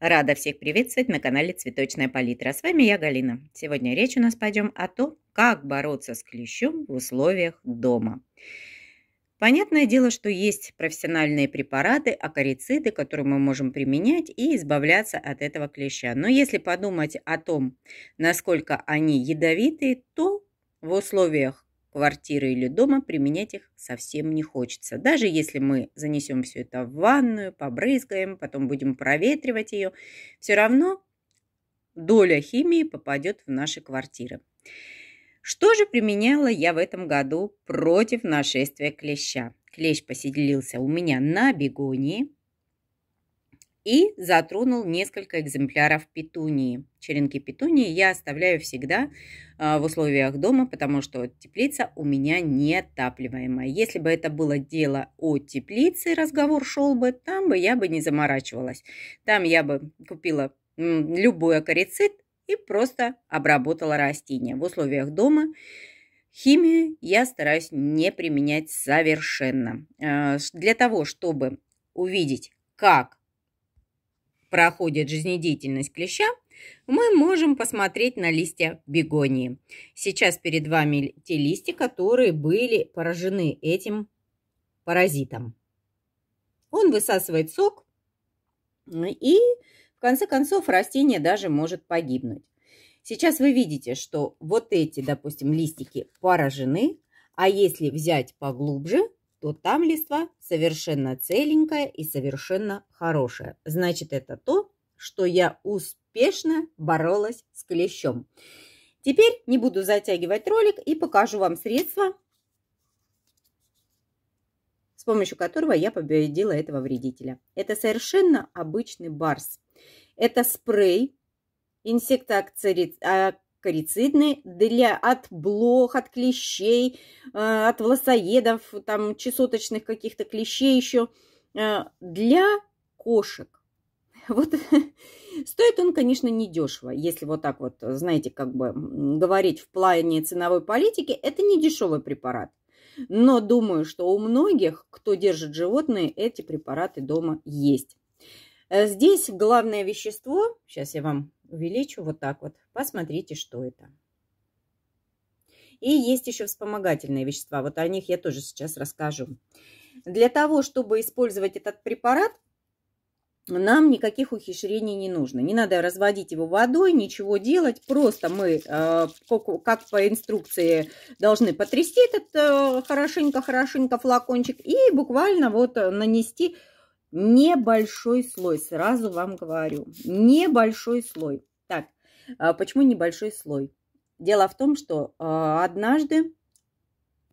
Рада всех приветствовать на канале Цветочная палитра. С вами я, Галина. Сегодня речь у нас пойдем о том, как бороться с клещом в условиях дома. Понятное дело, что есть профессиональные препараты, акарициды, которые мы можем применять и избавляться от этого клеща. Но если подумать о том, насколько они ядовиты, то в условиях квартиры или дома, применять их совсем не хочется. Даже если мы занесем все это в ванную, побрызгаем, потом будем проветривать ее, все равно доля химии попадет в наши квартиры. Что же применяла я в этом году против нашествия клеща? Клещ поселился у меня на бегонии, и затронул несколько экземпляров петунии. Черенки петунии я оставляю всегда а, в условиях дома, потому что теплица у меня нетапливаемая. Если бы это было дело о теплице, разговор шел бы, там бы я бы не заморачивалась. Там я бы купила любой акарицид и просто обработала растение В условиях дома химию я стараюсь не применять совершенно. А, для того, чтобы увидеть, как проходит жизнедеятельность клеща, мы можем посмотреть на листья бегонии. Сейчас перед вами те листья, которые были поражены этим паразитом. Он высасывает сок, ну и в конце концов растение даже может погибнуть. Сейчас вы видите, что вот эти, допустим, листики поражены, а если взять поглубже, то там листва совершенно целенькая и совершенно хорошая. Значит, это то, что я успешно боролась с клещом. Теперь не буду затягивать ролик и покажу вам средство, с помощью которого я победила этого вредителя. Это совершенно обычный барс. Это спрей инсектоакцидицид а, корицидные для, от блох, от клещей, э, от власоедов, там, чесоточных каких-то клещей еще, э, для кошек. Вот стоит он, конечно, недешево. Если вот так вот, знаете, как бы говорить в плане ценовой политики, это не дешевый препарат. Но думаю, что у многих, кто держит животные, эти препараты дома есть. Э, здесь главное вещество, сейчас я вам увеличу вот так вот. Посмотрите, что это. И есть еще вспомогательные вещества. Вот о них я тоже сейчас расскажу. Для того, чтобы использовать этот препарат, нам никаких ухищрений не нужно. Не надо разводить его водой, ничего делать. Просто мы, э, как по инструкции, должны потрясти этот э, хорошенько-хорошенько флакончик и буквально вот э, нанести Небольшой слой, сразу вам говорю. Небольшой слой. Так, а почему небольшой слой? Дело в том, что а, однажды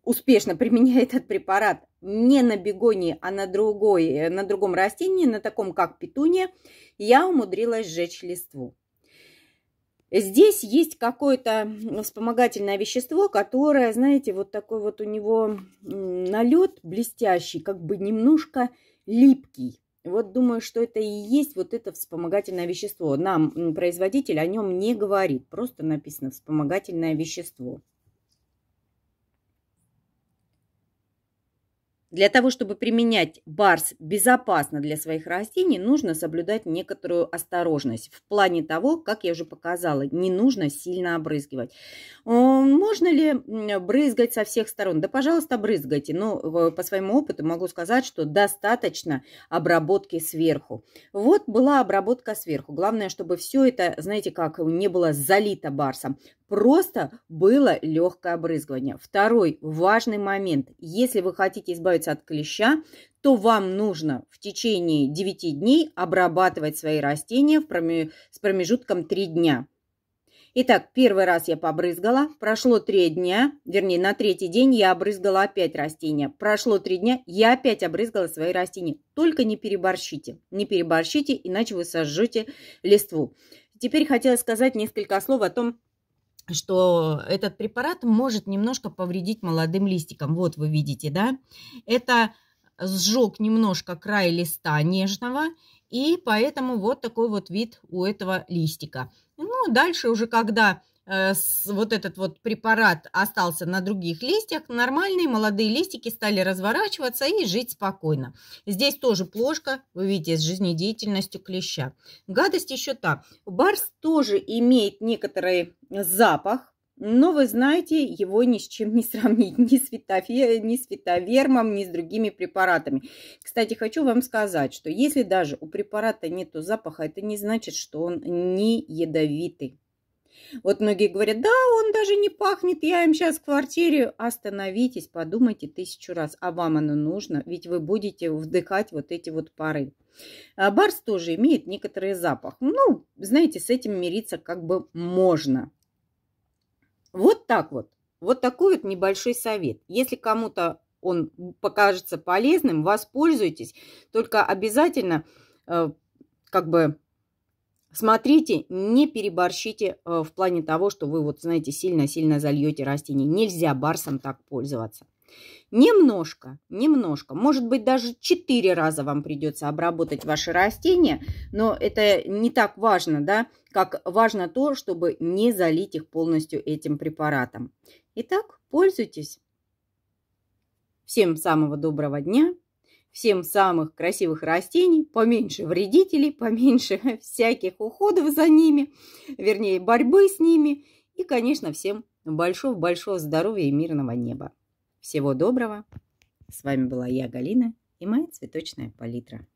успешно применяя этот препарат не на бегонии, а на, другой, э, на другом растении, на таком как петуния, я умудрилась сжечь листву. Здесь есть какое-то вспомогательное вещество, которое, знаете, вот такой вот у него налет блестящий, как бы немножко липкий. Вот думаю, что это и есть вот это вспомогательное вещество. Нам производитель о нем не говорит, просто написано вспомогательное вещество. Для того, чтобы применять барс безопасно для своих растений, нужно соблюдать некоторую осторожность. В плане того, как я уже показала, не нужно сильно обрызгивать. Можно ли брызгать со всех сторон? Да, пожалуйста, брызгайте. Но по своему опыту могу сказать, что достаточно обработки сверху. Вот была обработка сверху. Главное, чтобы все это, знаете, как не было залито барсом. Просто было легкое обрызгивание. Второй важный момент. Если вы хотите избавиться от клеща, то вам нужно в течение 9 дней обрабатывать свои растения с промежутком 3 дня. Итак, первый раз я побрызгала, прошло три дня, вернее, на третий день я обрызгала опять растения. Прошло три дня, я опять обрызгала свои растения. Только не переборщите, не переборщите, иначе вы сожжете листву. Теперь хотела сказать несколько слов о том, что этот препарат может немножко повредить молодым листикам. Вот вы видите, да? Это сжег немножко край листа нежного, и поэтому вот такой вот вид у этого листика. Ну, дальше уже когда Э, вот этот вот препарат остался на других листьях, нормальные молодые листики стали разворачиваться и жить спокойно. Здесь тоже плошка, вы видите, с жизнедеятельностью клеща. Гадость еще та. Барс тоже имеет некоторый запах, но вы знаете, его ни с чем не сравнить, ни с, фитофе, ни с фитовермом, ни с другими препаратами. Кстати, хочу вам сказать, что если даже у препарата нет запаха, это не значит, что он не ядовитый. Вот многие говорят, да, он даже не пахнет, я им сейчас в квартире. Остановитесь, подумайте тысячу раз, а вам оно нужно, ведь вы будете вдыхать вот эти вот пары. А барс тоже имеет некоторый запах. Ну, знаете, с этим мириться как бы можно. Вот так вот. Вот такой вот небольшой совет. Если кому-то он покажется полезным, воспользуйтесь. Только обязательно э, как бы Смотрите, не переборщите э, в плане того, что вы, вот знаете, сильно-сильно зальете растение. Нельзя барсом так пользоваться. Немножко, немножко, может быть, даже 4 раза вам придется обработать ваши растения, но это не так важно, да, как важно то, чтобы не залить их полностью этим препаратом. Итак, пользуйтесь. Всем самого доброго дня. Всем самых красивых растений, поменьше вредителей, поменьше всяких уходов за ними, вернее, борьбы с ними. И, конечно, всем большого-большого здоровья и мирного неба. Всего доброго. С вами была я, Галина, и моя цветочная палитра.